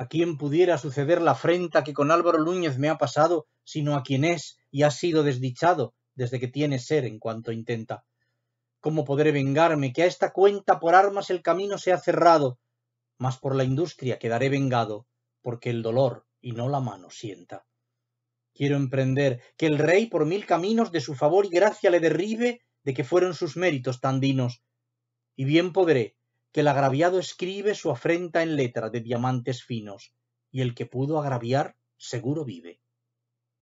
a quien pudiera suceder la afrenta que con Álvaro Núñez me ha pasado, sino a quien es y ha sido desdichado desde que tiene ser en cuanto intenta. ¿Cómo podré vengarme que a esta cuenta por armas el camino se ha cerrado? Mas por la industria quedaré vengado, porque el dolor y no la mano sienta. Quiero emprender que el rey por mil caminos de su favor y gracia le derribe de que fueron sus méritos tan dinos, y bien podré, que el agraviado escribe su afrenta en letra de diamantes finos, y el que pudo agraviar seguro vive.